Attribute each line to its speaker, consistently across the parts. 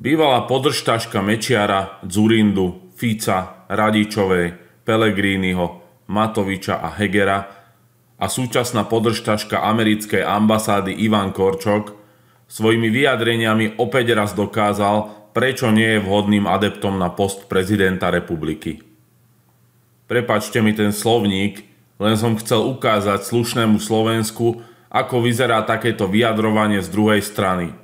Speaker 1: Bývalá podržtaška Mečiara, Zurindu, Fica, Radičovej, Pelegrínyho, Matoviča a Hegera a súčasná podržtaška americkej ambasády Ivan Korčok svojimi vyjadreniami opäť raz dokázal, prečo nie je vhodným adeptom na post prezidenta republiky. Prepačte mi ten slovník, len som chcel ukázať slušnému Slovensku, ako vyzerá takéto vyjadrovanie z druhej strany –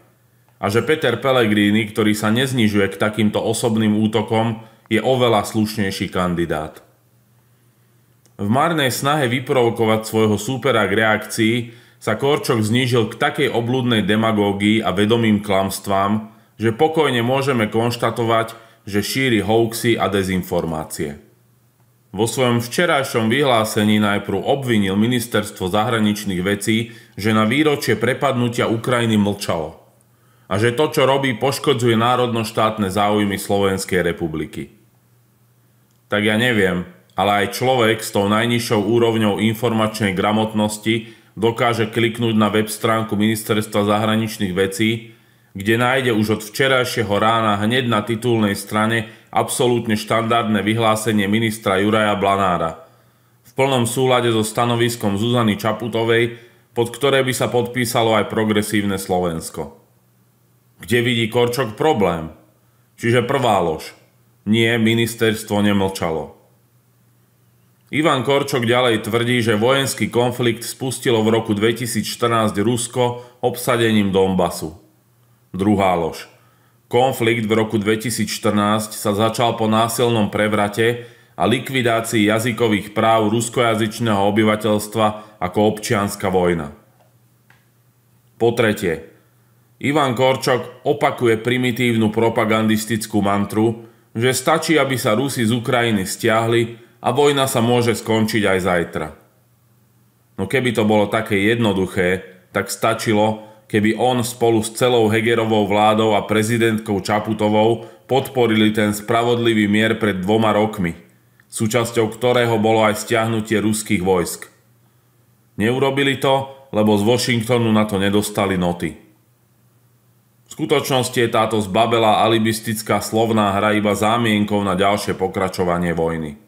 Speaker 1: a že Peter Pellegrini, ktorý sa neznižuje k takýmto osobným útokom, je oveľa slušnejší kandidát. V marnej snahe vyprovokovať svojho súpera k reakcii sa Korčok znížil k takej oblúdnej demagógii a vedomým klamstvám, že pokojne môžeme konštatovať, že šíri hoaxy a dezinformácie. Vo svojom včerajšom vyhlásení najprv obvinil ministerstvo zahraničných vecí, že na výročie prepadnutia Ukrajiny mlčalo – a že to, čo robí, poškodzuje národno-štátne záujmy Slovenskej republiky. Tak ja neviem, ale aj človek s tou najnižšou úrovňou informačnej gramotnosti dokáže kliknúť na web stránku Ministerstva zahraničných vecí, kde nájde už od včerajšieho rána hneď na titulnej strane absolútne štandardné vyhlásenie ministra Juraja Blanára. V plnom súlade so stanoviskom Zuzany Čaputovej, pod ktoré by sa podpísalo aj progresívne Slovensko kde vidí Korčok problém. Čiže prvá lož. Nie, ministerstvo nemlčalo. Ivan Korčok ďalej tvrdí, že vojenský konflikt spustilo v roku 2014 Rusko obsadením Donbasu. Druhá lož. Konflikt v roku 2014 sa začal po násilnom prevrate a likvidácii jazykových práv ruskojazyčného obyvateľstva ako občianská vojna. Po tretie, Ivan Korčok opakuje primitívnu propagandistickú mantru, že stačí, aby sa Rusi z Ukrajiny stiahli a vojna sa môže skončiť aj zajtra. No keby to bolo také jednoduché, tak stačilo, keby on spolu s celou Hegerovou vládou a prezidentkou Čaputovou podporili ten spravodlivý mier pred dvoma rokmi, súčasťou ktorého bolo aj stiahnutie ruských vojsk. Neurobili to, lebo z Washingtonu na to nedostali noty skutočnosti je táto zbabela alibistická slovná hra iba zámienkou na ďalšie pokračovanie vojny.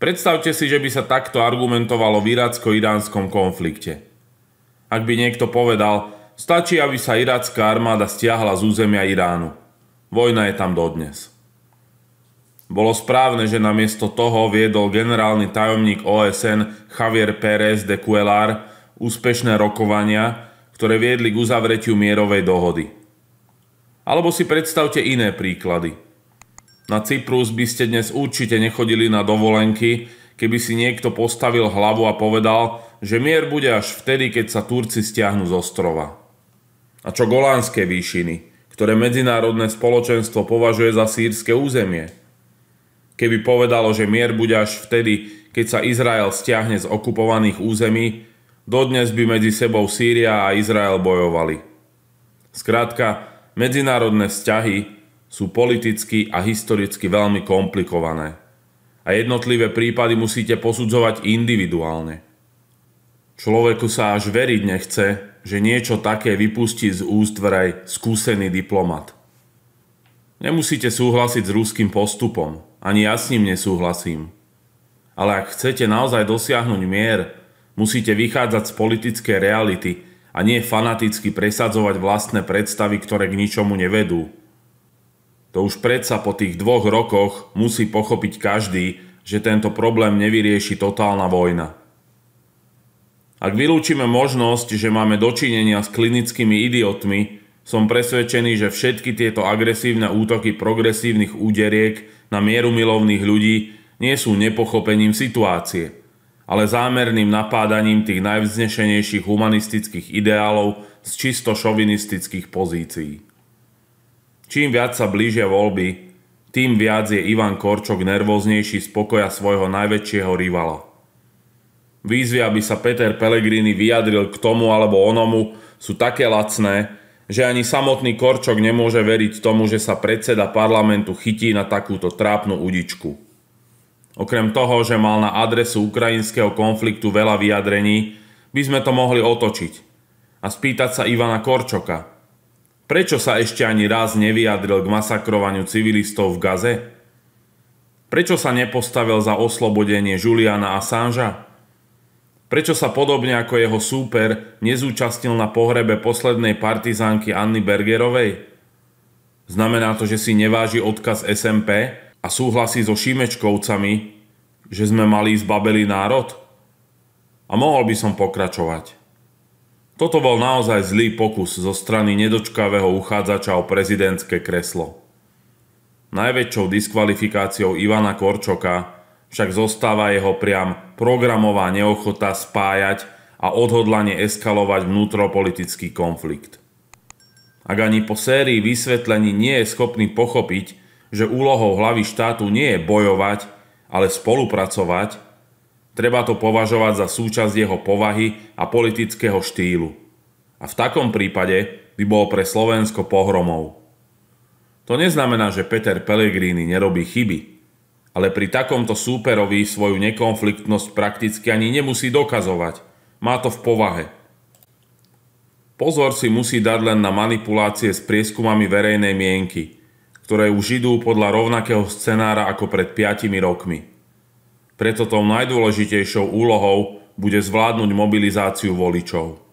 Speaker 1: Predstavte si, že by sa takto argumentovalo v iracko-iránskom konflikte. Ak by niekto povedal, stačí, aby sa iracká armáda stiahla z územia Iránu. Vojna je tam dodnes. Bolo správne, že namiesto toho viedol generálny tajomník OSN Javier Pérez de Cuellar úspešné rokovania, ktoré viedli k uzavretiu mierovej dohody – alebo si predstavte iné príklady. Na Cyprus by ste dnes určite nechodili na dovolenky, keby si niekto postavil hlavu a povedal, že mier bude až vtedy, keď sa Turci stiahnu z ostrova. A čo Golánske výšiny, ktoré medzinárodné spoločenstvo považuje za sírske územie? Keby povedalo, že mier bude až vtedy, keď sa Izrael stiahne z okupovaných území, dodnes by medzi sebou Sýria a Izrael bojovali. Skrátka, medzinárodné vzťahy sú politicky a historicky veľmi komplikované a jednotlivé prípady musíte posudzovať individuálne. Človeku sa až veriť nechce, že niečo také vypustí z úst vraj skúsený diplomat. Nemusíte súhlasiť s ruským postupom, ani ja s ním nesúhlasím. Ale ak chcete naozaj dosiahnuť mier, musíte vychádzať z politickej reality – a nie fanaticky presadzovať vlastné predstavy, ktoré k ničomu nevedú. To už predsa po tých dvoch rokoch musí pochopiť každý, že tento problém nevyrieši totálna vojna. Ak vylúčime možnosť, že máme dočinenia s klinickými idiotmi, som presvedčený, že všetky tieto agresívne útoky progresívnych úderiek na mieru milovných ľudí nie sú nepochopením situácie – ale zámerným napádaním tých najvznešenejších humanistických ideálov z čisto šovinistických pozícií. Čím viac sa blížia voľby, tým viac je Ivan Korčok nervóznejší z pokoja svojho najväčšieho rivala. Výzvy, aby sa Peter Pellegrini vyjadril k tomu alebo onomu, sú také lacné, že ani samotný Korčok nemôže veriť tomu, že sa predseda parlamentu chytí na takúto trápnu udičku. Okrem toho, že mal na adresu ukrajinského konfliktu veľa vyjadrení, by sme to mohli otočiť a spýtať sa Ivana Korčoka. Prečo sa ešte ani raz nevyjadril k masakrovaniu civilistov v Gaze? Prečo sa nepostavil za oslobodenie Juliana Assangea? Prečo sa podobne ako jeho súper nezúčastnil na pohrebe poslednej partizánky Anny Bergerovej? Znamená to, že si neváži odkaz SMP? a súhlasí so Šimečkovcami, že sme mali zbabelý národ? A mohol by som pokračovať. Toto bol naozaj zlý pokus zo strany nedočkavého uchádzača o prezidentské kreslo. Najväčšou diskvalifikáciou Ivana Korčoka však zostáva jeho priam programová neochota spájať a odhodlanie eskalovať vnútropolitický konflikt. Ak ani po sérii vysvetlení nie je schopný pochopiť, že úlohou hlavy štátu nie je bojovať, ale spolupracovať, treba to považovať za súčasť jeho povahy a politického štýlu. A v takom prípade by bol pre Slovensko pohromou. To neznamená, že Peter Pellegrini nerobí chyby, ale pri takomto súperovi svoju nekonfliktnosť prakticky ani nemusí dokazovať. Má to v povahe. Pozor si musí dať len na manipulácie s prieskumami verejnej mienky – ktoré už idú podľa rovnakého scenára ako pred 5 rokmi. Preto tou najdôležitejšou úlohou bude zvládnuť mobilizáciu voličov.